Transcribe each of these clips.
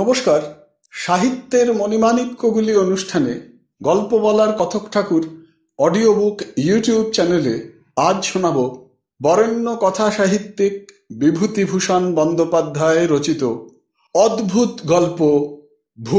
নমস্কার সাহিত্যের মণিমাণিক্যগুলি অনুষ্ঠানে গল্প বলার কথক ঠাকুর অডিও বুক ইউটিউব চ্যানেলে আজ শোনাব বরেণ্য কথা সাহিত্যিক বিভূতিভূষণ বন্দ্যোপাধ্যায় রচিত অদ্ভুত গল্প ভূ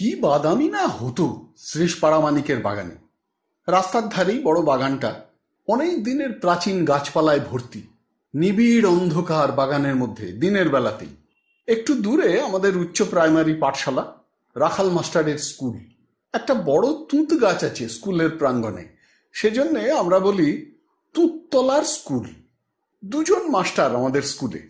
কি বাদামি না হতো শ্রেষ পারামানিকের বাগানে রাস্তার ধারেই বড় বাগানটা অনেক দিনের প্রাচীন গাছপালায় ভর্তি নিবিড় অন্ধকার বাগানের মধ্যে দিনের বেলাতেই একটু দূরে আমাদের উচ্চ প্রাইমারি পাঠশালা রাখাল মাস্টারের স্কুল একটা বড় তুঁত গাছ আছে স্কুলের প্রাঙ্গণে সেজন্যে আমরা বলি তুঁততলার স্কুল দুজন মাস্টার আমাদের স্কুলে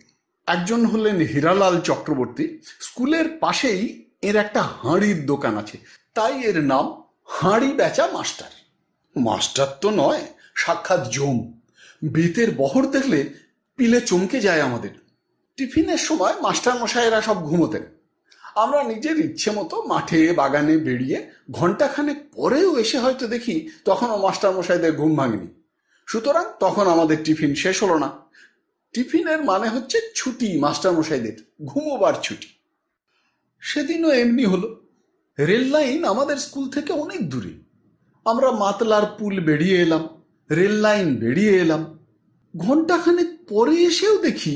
একজন হলেন হীরালাল চক্রবর্তী স্কুলের পাশেই এর একটা হাঁড়ির দোকান আছে তাই এর নাম হাঁড়ি বেচা মাস্টার মাস্টার তো নয় সাক্ষাৎ জম বেতের বহর দেখলে পিলে চমকে যায় আমাদের টিফিনের সময় মাস্টার মশাইরা সব ঘুমোতেন আমরা নিজের ইচ্ছে মতো মাঠে বাগানে বেরিয়ে ঘন্টাখানেক পরেও এসে হয়তো দেখি তখনও মাস্টার মশাইদের ঘুম ভাঙেনি সুতরাং তখন আমাদের টিফিন শেষ হলো না টিফিনের মানে হচ্ছে ছুটি মাস্টার মশাইদের ঘুমোবার ছুটি সেদিনও এমনি হলো লাইন আমাদের স্কুল থেকে অনেক দূরে আমরা মাতলার পুল বেরিয়ে এলাম রেল লাইন বেরিয়ে এলাম ঘন্টাখানেক পরে এসেও দেখি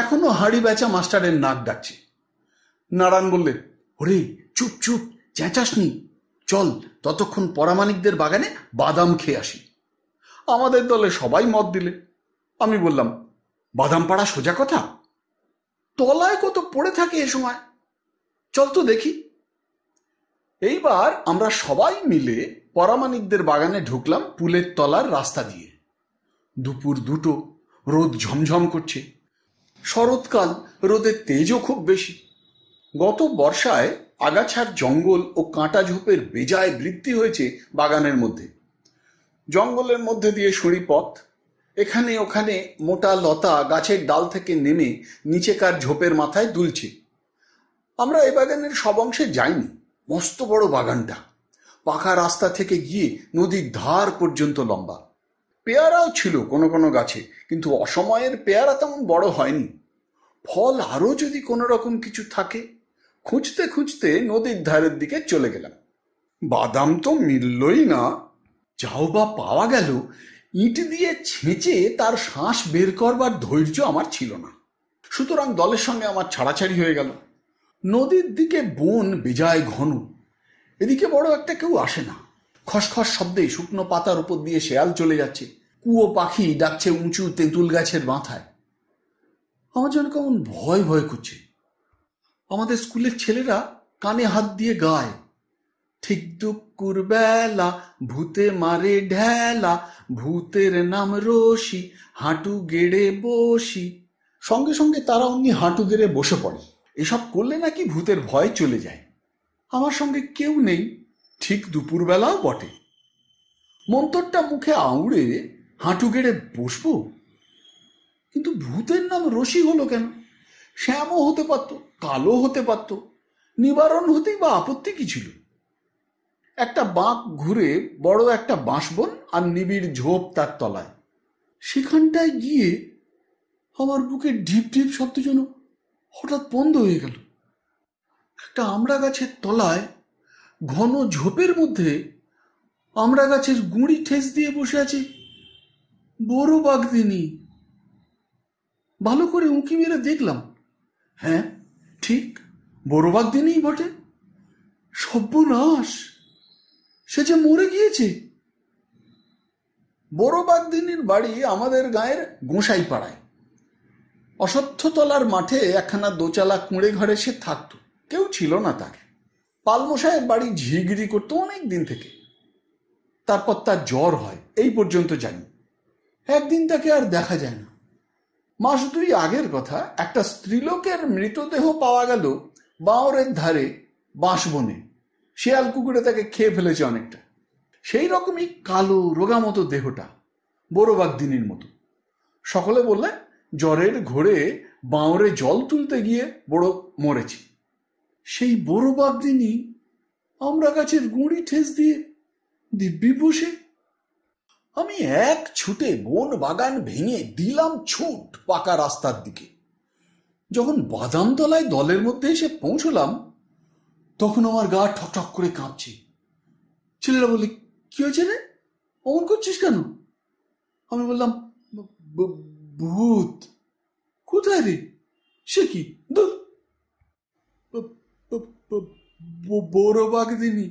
এখনো হাড়ি বেচা মাস্টারের নাক ডাকছে নারায়ণ বললে ওরে চুপ চুপ চেঁচাসনি চল ততক্ষণ পরামানিকদের বাগানে বাদাম খেয়ে আসি আমাদের দলে সবাই মত দিলে আমি বললাম বাদাম পাড়া সোজা কথা তলায় কত পড়ে থাকে এ সময় চল তো দেখি এইবার আমরা সবাই মিলে পরামানিকদের বাগানে ঢুকলাম পুলের তলার রাস্তা দিয়ে দুপুর দুটো রোদ ঝমঝম করছে শরৎকাল রোদের তেজও খুব বেশি গত বর্ষায় আগাছার জঙ্গল ও কাঁটা ঝোপের বেজায় বৃদ্ধি হয়েছে বাগানের মধ্যে জঙ্গলের মধ্যে দিয়ে সরি পথ এখানে ওখানে মোটা লতা গাছের ডাল থেকে নেমে নিচেকার ঝোপের মাথায় দুলছে আমরা এই বাগানের সব অংশে যাইনি মস্ত বড় বাগানটা পাকা রাস্তা থেকে গিয়ে নদীর ধার পর্যন্ত লম্বা পেয়ারাও ছিল কোনো কোনো গাছে কিন্তু অসময়ের পেয়ারা তেমন বড় হয়নি ফল আরও যদি কোনো রকম কিছু থাকে খুঁজতে খুঁজতে নদীর ধারের দিকে চলে গেলাম বাদাম তো মিললই না যাও বা পাওয়া গেল ইঁট দিয়ে ছেঁচে তার শ্বাস বের করবার ধৈর্য আমার ছিল না সুতরাং দলের সঙ্গে আমার ছাড়াছাড়ি হয়ে গেল নদীর দিকে বন বেজায় ঘন এদিকে বড় একটা কেউ আসে না খসখস শব্দে শুকনো পাতার উপর দিয়ে শেয়াল চলে যাচ্ছে কুয়ো পাখি ডাকছে উঁচু তেঁতুল গাছের মাথায় আমার যেন কেমন ভয় ভয় করছে আমাদের স্কুলের ছেলেরা কানে হাত দিয়ে গায় ঠিক দুপুর বেলা ভূতে মারে ঢেলা ভূতের নাম রসি হাঁটু গেড়ে বসি সঙ্গে সঙ্গে তারা অমনি হাঁটু গেড়ে বসে পড়ে এসব করলে নাকি ভূতের ভয় চলে যায় আমার সঙ্গে কেউ নেই ঠিক দুপুরবেলাও বটে মন্তরটা মুখে আউড়ে হাঁটু গেড়ে বসবো কিন্তু ভূতের নাম রশি হলো কেন শ্যামও হতে পারত কালো হতে পারত নিবারণ হতেই বা আপত্তি কি ছিল একটা বাঁক ঘুরে বড় একটা বাঁশবন আর নিবিড় ঝোপ তার তলায় সেখানটায় গিয়ে আমার বুকে ঢিপ ঢিপ শব্দ যেন হঠাৎ বন্ধ হয়ে গেল একটা আমড়া গাছের তলায় ঘন ঝোপের মধ্যে আমড়া গাছের গুঁড়ি ঠেস দিয়ে বসে আছে বড় বাঘদিনী ভালো করে উঁকি মেরে দেখলাম হ্যাঁ ঠিক বড় বাঘদিনী বটে সব্যনাশ সে যে মরে গিয়েছে বড় বাঘদিনীর বাড়ি আমাদের গায়ের গোঁসাই পাড়ায় অসত্যতলার মাঠে একখানা দোচালা কুঁড়ে ঘরে সে থাকত কেউ ছিল না তার পালমশায়ের বাড়ি ঝিগিরি করতো অনেক দিন থেকে তারপর তার জ্বর হয় এই পর্যন্ত জানি একদিন তাকে আর দেখা যায় না মাস দুই আগের কথা একটা স্ত্রীলোকের মৃতদেহ পাওয়া গেল বাঁওরের ধারে বাঁশবনে শিয়াল কুকুরে তাকে খেয়ে ফেলেছে অনেকটা সেই রকমই কালো রোগা মতো দেহটা বড় দিনের মতো সকলে বললেন জ্বরের ঘোরে বাঁওরে জল তুলতে গিয়ে বড় মরেছি সেই বড় দিনই আমরা গাছের গুঁড়ি ঠেস দিয়ে দিব্যি বসে আমি এক ছুটে বন বাগান ভেঙে দিলাম ছুট পাকা রাস্তার দিকে যখন বাদামতলায় দলের মধ্যে এসে পৌঁছলাম তখন আমার গা ঠকঠক করে কাঁপছে ছেলেরা বললে কি হয়েছে রে অমন করছিস কেন আমি বললাম ভূত কোথায় রে সে কি দূর বড় বাঘদিনী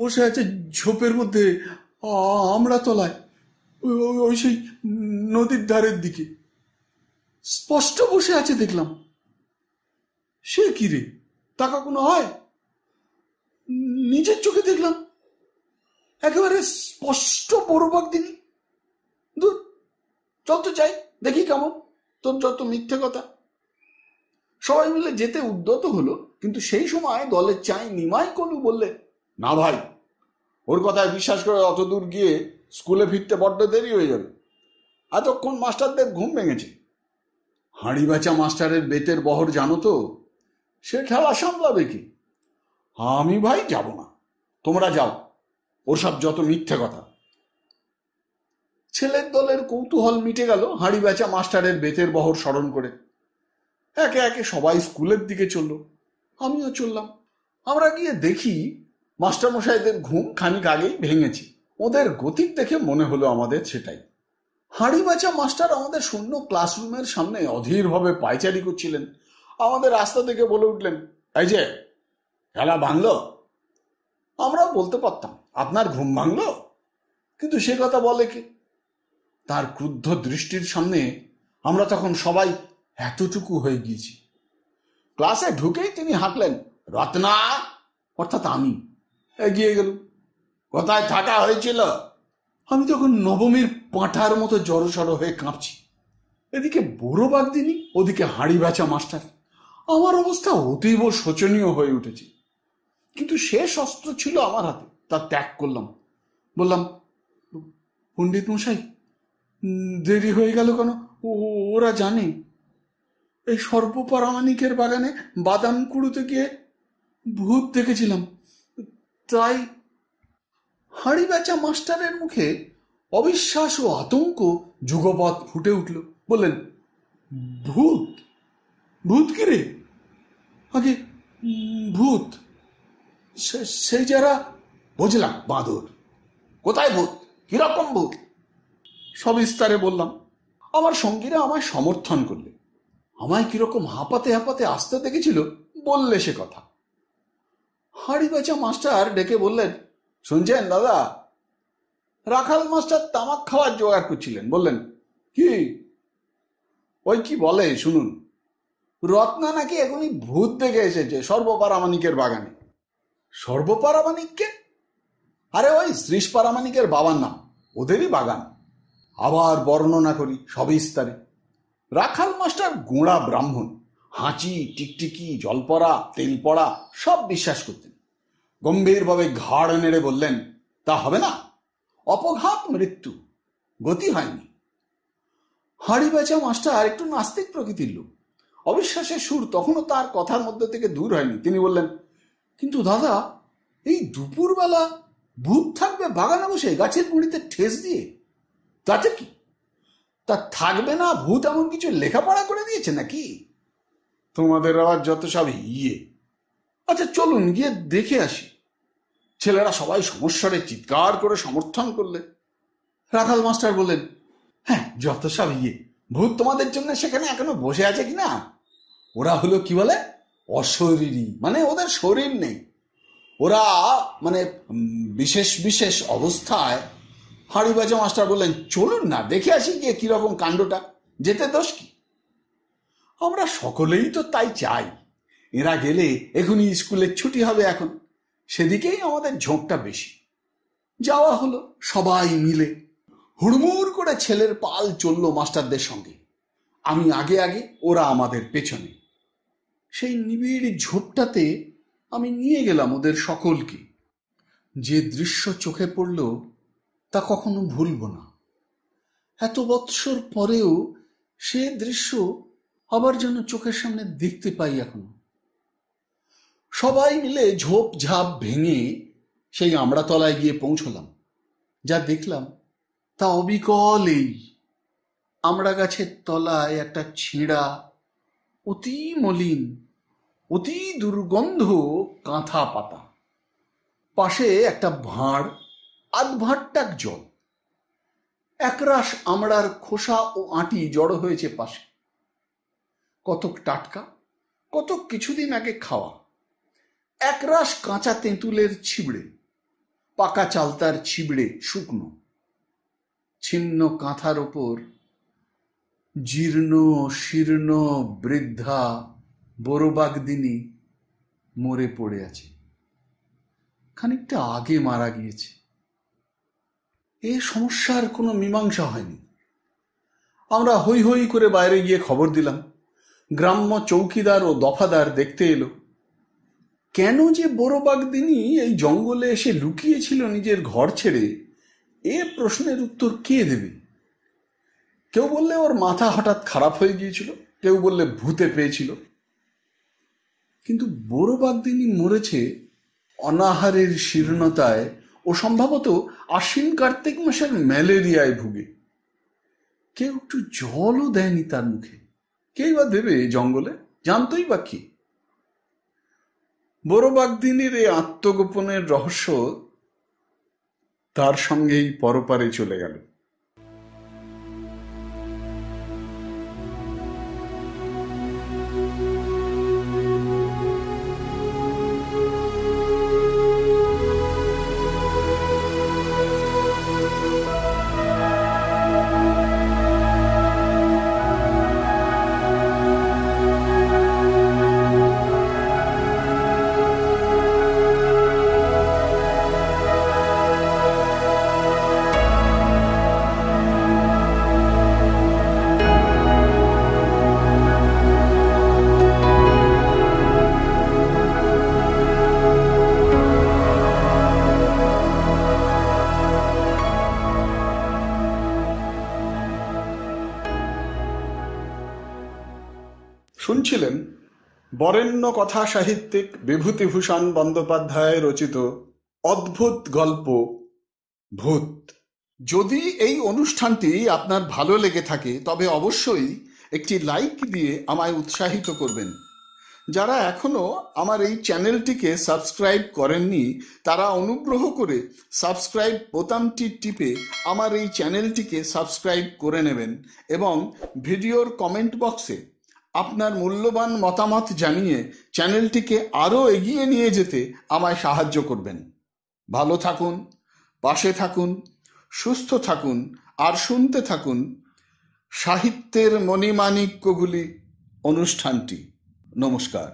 বসে আছে ঝোপের মধ্যে আমরা তলায় ওই সেই নদীর ধারের দিকে স্পষ্ট বসে আছে দেখলাম সে কি রে টাকা কোনো হয় নিজের চোখে দেখলাম একেবারে স্পষ্ট বড় বাঘদিনী চল তো চাই দেখি কেমন তোর যত মিথ্যে কথা সবাই মিলে যেতে উদ্যত হলো কিন্তু সেই সময় দলের চাই নিমাই কলু বললে না ভাই ওর কথায় বিশ্বাস করে অত দূর গিয়ে স্কুলে ফিরতে বড্ড দেরি হয়ে যাবে এতক্ষণ মাস্টারদের ঘুম ভেঙেছে হাঁড়ি বেচা মাস্টারের বেতের বহর জানো তো সে ঠেলা সামলাবে কি আমি ভাই যাব না তোমরা যাও ওর সব যত মিথ্যে কথা ছেলের দলের কৌতূহল মিটে গেল হাঁড়ি বেচা মাস্টারের বেতের বহর স্মরণ করে একে একে সবাই স্কুলের দিকে চলল আমিও চললাম আমরা গিয়ে দেখি মাস্টারমশাইদের ঘুম খানিক আগেই ভেঙেছি ওদের গতির দেখে মনে হলো আমাদের সেটাই হাঁড়ি বাঁচা মাস্টার আমাদের শূন্য ক্লাসরুমের সামনে অধীরভাবে পায়চারি করছিলেন আমাদের রাস্তা থেকে বলে উঠলেন এই যে খেলা ভাঙল আমরাও বলতে পারতাম আপনার ঘুম ভাঙল কিন্তু সে কথা বলে কি তার ক্রুদ্ধ দৃষ্টির সামনে আমরা তখন সবাই এতটুকু হয়ে গিয়েছি ক্লাসে ঢুকেই তিনি হাঁটলেন রত্না অর্থাৎ আমি এগিয়ে গেল কোথায় থাকা হয়েছিল আমি তখন নবমীর পাঁঠার মতো জড়সড় হয়ে কাঁপছি এদিকে বড় বাগদিনি ওদিকে হাঁড়ি বেচা মাস্টার আমার অবস্থা অতীব শোচনীয় হয়ে উঠেছে কিন্তু শেষ অস্ত্র ছিল আমার হাতে তা ত্যাগ করলাম বললাম পণ্ডিত মশাই দেরি হয়ে গেল কেন ওরা জানে এই সর্বপারামানিকের বাগানে বাদাম কুড়ুতে গিয়ে ভূত দেখেছিলাম তাই হাঁড়ি বেচা মাস্টারের মুখে অবিশ্বাস ও আতঙ্ক যুগপৎ ফুটে উঠল বললেন ভূত ভূত কি রে আগে ভূত সেই যারা বুঝলাম বাঁদর কোথায় ভূত কিরকম ভূত সবিস্তারে বললাম আমার সঙ্গীরা আমায় সমর্থন করলে আমায় কিরকম হাঁপাতে হাঁপাতে আসতে দেখেছিল বললে সে কথা হাড়ি বেচা মাস্টার ডেকে বললেন শুনছেন দাদা রাখাল মাস্টার তামাক খাওয়ার জোগাড় করছিলেন বললেন কি ওই কি বলে শুনুন রত্না নাকি এখনই ভূত দেখে এসেছে সর্বপারামানিকের বাগানে সর্বপারামানিককে আরে ওই শ্রীষ পারামানিকের বাবার নাম ওদেরই বাগান আবার বর্ণনা করি সবিস্তারে রাখাল মাস্টার গোঁড়া ব্রাহ্মণ হাঁচি টিকটিকি জলপড়া তেলপড়া সব বিশ্বাস করতেন গম্ভীরভাবে ঘাড় নেড়ে বললেন তা হবে না অপঘাত মৃত্যু গতি হয়নি হাঁড়ি বেচা মাস্টার একটু নাস্তিক প্রকৃতির লোক অবিশ্বাসের সুর তখনও তার কথার মধ্যে থেকে দূর হয়নি তিনি বললেন কিন্তু দাদা এই দুপুরবেলা ভূত থাকবে বাগানে বসে গাছের গুঁড়িতে ঠেস দিয়ে তাতে কি তা থাকবে না ভূত এমন কিছু লেখাপড়া করে দিয়েছে নাকি তোমাদের আবার যত সব ইয়ে আচ্ছা চলুন গিয়ে দেখে আসি ছেলেরা সবাই সমস্যারে চিৎকার করে সমর্থন করলে রাখাল মাস্টার বললেন হ্যাঁ যত সব ইয়ে ভূত তোমাদের জন্য সেখানে এখনো বসে আছে কি না ওরা হলো কি বলে অশরীরী মানে ওদের শরীর নেই ওরা মানে বিশেষ বিশেষ অবস্থায় হাঁড়ি বাজে মাস্টার বললেন চলুন না দেখে আসি গিয়ে কীরকম কাণ্ডটা যেতে দোষ কি আমরা সকলেই তো তাই চাই এরা গেলে এখনই স্কুলের ছুটি হবে এখন সেদিকেই আমাদের ঝোঁকটা বেশি যাওয়া হলো সবাই মিলে হুড়মুড় করে ছেলের পাল চলল মাস্টারদের সঙ্গে আমি আগে আগে ওরা আমাদের পেছনে সেই নিবিড় ঝোপটাতে আমি নিয়ে গেলাম ওদের সকলকে যে দৃশ্য চোখে পড়ল তা কখনো ভুলব না এত বৎসর পরেও সে দৃশ্য আবার যেন চোখের সামনে দেখতে পাই এখনো সবাই মিলে ঝোপ ঝাপ ভেঙে সেই আমড়াতলায় গিয়ে পৌঁছলাম যা দেখলাম তা অবিকল এই আমড়া গাছের তলায় একটা ছেঁড়া অতি মলিন অতি দুর্গন্ধ কাঁথা পাতা পাশে একটা ভাঁড় আধ ভাট্টাক জল একরাশ আমড়ার খোসা ও আটি জড়ো হয়েছে পাশে কতক টাটকা কতক কিছুদিন আগে খাওয়া একরাশ কাঁচা তেঁতুলের ছিবড়ে পাকা চালতার ছিবড়ে শুকনো ছিন্ন কাঁথার ওপর জীর্ণ শীর্ণ বৃদ্ধা বড়বাগদিনী মরে পড়ে আছে খানিকটা আগে মারা গিয়েছে এ সমস্যার কোনো মীমাংসা হয়নি আমরা হৈ হৈ করে বাইরে গিয়ে খবর দিলাম গ্রাম্য চৌকিদার ও দফাদার দেখতে এলো কেন যে বাগদিনই এই জঙ্গলে এসে লুকিয়েছিল নিজের ঘর ছেড়ে এ প্রশ্নের উত্তর কে দেবে কেউ বললে ওর মাথা হঠাৎ খারাপ হয়ে গিয়েছিল কেউ বললে ভূতে পেয়েছিল কিন্তু বাগদিনী মরেছে অনাহারের শীর্ণতায় ও সম্ভবত আশ্বিন কার্তিক মাসের ম্যালেরিয়ায় ভুগে কেউ একটু জলও দেয়নি তার মুখে কেই বা দেবে জঙ্গলে জানতোই বা কি বড়বাগদিনীর এই আত্মগোপনের রহস্য তার সঙ্গেই পরপারে চলে গেল শুনছিলেন বরেণ্য কথা সাহিত্যিক বিভূতিভূষণ বন্দ্যোপাধ্যায় রচিত অদ্ভুত গল্প ভূত যদি এই অনুষ্ঠানটি আপনার ভালো লেগে থাকে তবে অবশ্যই একটি লাইক দিয়ে আমায় উৎসাহিত করবেন যারা এখনও আমার এই চ্যানেলটিকে সাবস্ক্রাইব করেননি তারা অনুগ্রহ করে সাবস্ক্রাইব বোতামটি টিপে আমার এই চ্যানেলটিকে সাবস্ক্রাইব করে নেবেন এবং ভিডিওর কমেন্ট বক্সে আপনার মূল্যবান মতামত জানিয়ে চ্যানেলটিকে আরও এগিয়ে নিয়ে যেতে আমায় সাহায্য করবেন ভালো থাকুন পাশে থাকুন সুস্থ থাকুন আর শুনতে থাকুন সাহিত্যের মণিমাণিক্যগুলি অনুষ্ঠানটি নমস্কার